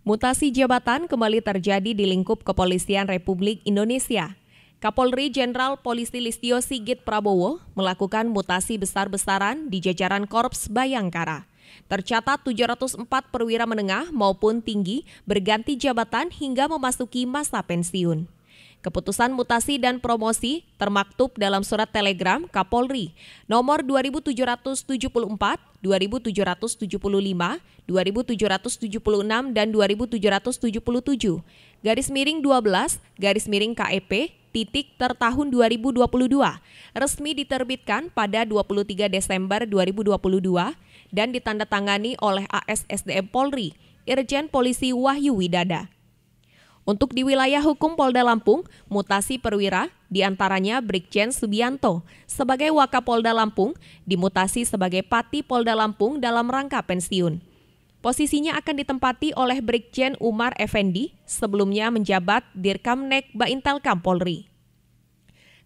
Mutasi jabatan kembali terjadi di lingkup Kepolisian Republik Indonesia. Kapolri Jenderal Polisi Listio Sigit Prabowo melakukan mutasi besar-besaran di jajaran Korps Bayangkara. Tercatat 704 perwira menengah maupun tinggi berganti jabatan hingga memasuki masa pensiun. Keputusan mutasi dan promosi termaktub dalam surat telegram Kapolri nomor 2774, 2775, 2776 dan 2777 garis miring 12 garis miring KEP titik tertahun 2022 resmi diterbitkan pada 23 Desember 2022 dan ditandatangani oleh ASSDM Polri Irjen Polisi Wahyu Widada. Untuk di wilayah hukum Polda Lampung, mutasi perwira diantaranya Brigjen Subianto sebagai Wakapolda Lampung dimutasi sebagai Pati Polda Lampung dalam rangka pensiun. Posisinya akan ditempati oleh Brigjen Umar Effendi, sebelumnya menjabat Dirkamnek Baintelkam Polri.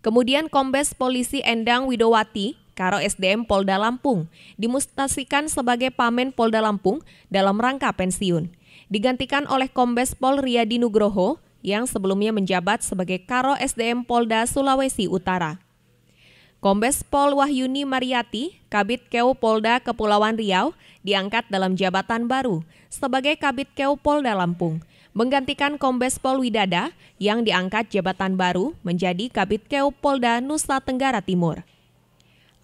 Kemudian Kombes Polisi Endang Widowati Karo SDM Polda Lampung dimustasikan sebagai Pamen Polda Lampung dalam rangka pensiun digantikan oleh Kombes Pol Riyadi Nugroho yang sebelumnya menjabat sebagai Karo SDM Polda Sulawesi Utara. Kombes Pol Wahyuni Mariati, Kabit Keu Polda Kepulauan Riau, diangkat dalam jabatan baru sebagai Kabit Keu Polda Lampung, menggantikan Kombes Pol Widada yang diangkat jabatan baru menjadi Kabit Keu Polda Nusa Tenggara Timur.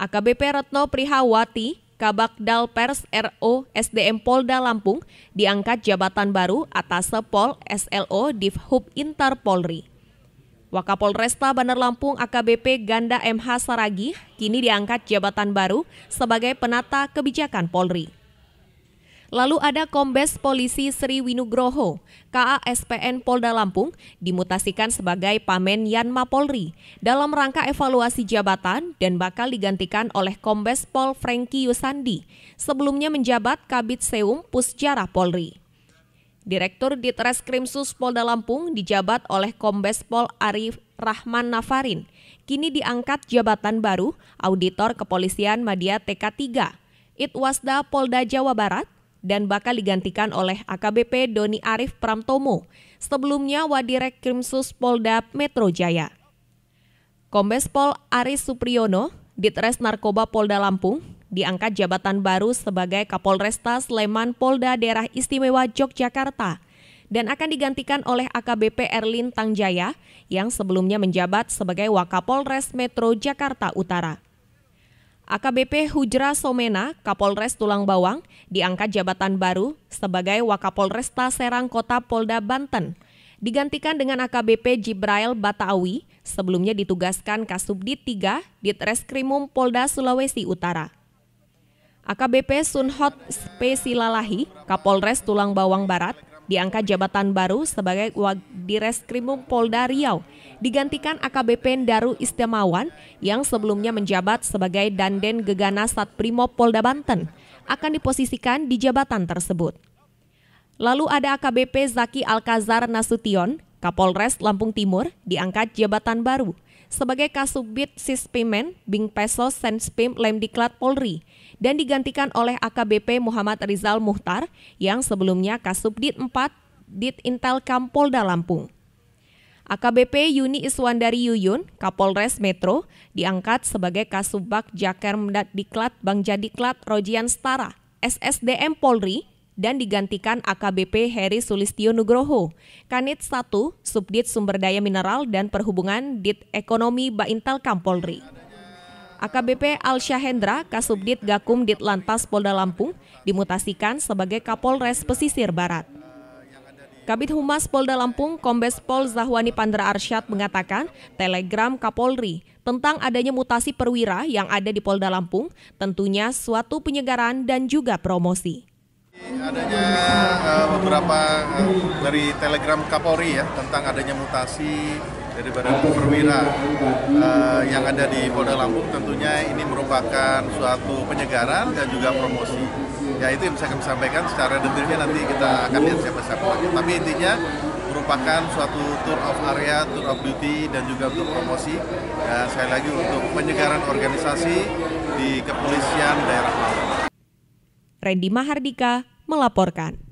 AKBP Retno Prihawati Kabak Dalpers RO SDM Polda Lampung diangkat jabatan baru atas Sepol SLO Divhub Inter Polri. Wakapolresta Bandar Lampung AKBP Ganda MH Saragi kini diangkat jabatan baru sebagai penata kebijakan Polri. Lalu ada Kombes Polisi Sri Winugroho, KASPN Polda Lampung, dimutasikan sebagai Pamen Yanma Polri dalam rangka evaluasi jabatan dan bakal digantikan oleh Kombes Pol Franky Yusandi, sebelumnya menjabat Kabit Seum Pusjara Polri. Direktur Ditreskrimsus Polda Lampung dijabat oleh Kombes Pol Arif Rahman Nafarin, kini diangkat jabatan baru Auditor Kepolisian Madia TK3, Itwasda Polda Jawa Barat, dan bakal digantikan oleh AKBP Doni Arief Pramtomo, sebelumnya Wadirek Krimsus Polda Metro Jaya. Kombes Pol Aris Supriyono, Ditres Narkoba Polda Lampung, diangkat jabatan baru sebagai Kapolresta Sleman Polda Daerah Istimewa Yogyakarta dan akan digantikan oleh AKBP Erlin Tangjaya yang sebelumnya menjabat sebagai Wakapolres Metro Jakarta Utara. AKBP Hujra Somena, Kapolres Tulang Bawang, diangkat jabatan baru sebagai Wakapolresta Serang Kota Polda Banten. Digantikan dengan AKBP Jibrail Batawi, sebelumnya ditugaskan Kasubdit 3 Treskrimum Polda Sulawesi Utara. AKBP Sunhot Spesilalahi, Kapolres Tulang Bawang Barat, diangkat jabatan baru sebagai Krimum Polda Riau, digantikan AKBP Daru Istimawan yang sebelumnya menjabat sebagai Danden Gegana Primo Polda Banten akan diposisikan di jabatan tersebut. Lalu ada AKBP Zaki Alkazar Nasution, Kapolres Lampung Timur, diangkat jabatan baru sebagai Kasubit Sispimen Peso Senspim Lemdiklat Polri dan digantikan oleh AKBP Muhammad Rizal Muhtar yang sebelumnya Kasubdit 4 Dit Intel Kampolda Lampung. AKBP Yuni Iswandari Yuyun, Kapolres Metro, diangkat sebagai Kasubag Mendat Diklat Bang Jadiklat Rojian Stara, SSDM Polri, dan digantikan AKBP Heri Sulistio Nugroho, Kanit 1, Subdit Sumber Daya Mineral dan Perhubungan Dit Ekonomi Baintel Kampolri. AKBP Al Syahendra, Kasubdit Gakum Ditlantas Polda Lampung, dimutasikan sebagai Kapolres Pesisir Barat. Kabit Humas Polda Lampung, Kombes Pol Zahwani Pandra Arsyad mengatakan, telegram Kapolri tentang adanya mutasi perwira yang ada di Polda Lampung tentunya suatu penyegaran dan juga promosi. Adanya eh, beberapa eh, dari telegram Kapolri ya tentang adanya mutasi daripada perwira uh, yang ada di Polda Lampung tentunya ini merupakan suatu penyegaran dan juga promosi ya itu yang bisa kami sampaikan secara detailnya nanti kita akan lihat siapa-siapa lagi tapi intinya merupakan suatu tour of area, tour of duty dan juga untuk promosi dan sekali lagi untuk penyegaran organisasi di kepolisian daerah Malang. Randy Mahardika melaporkan.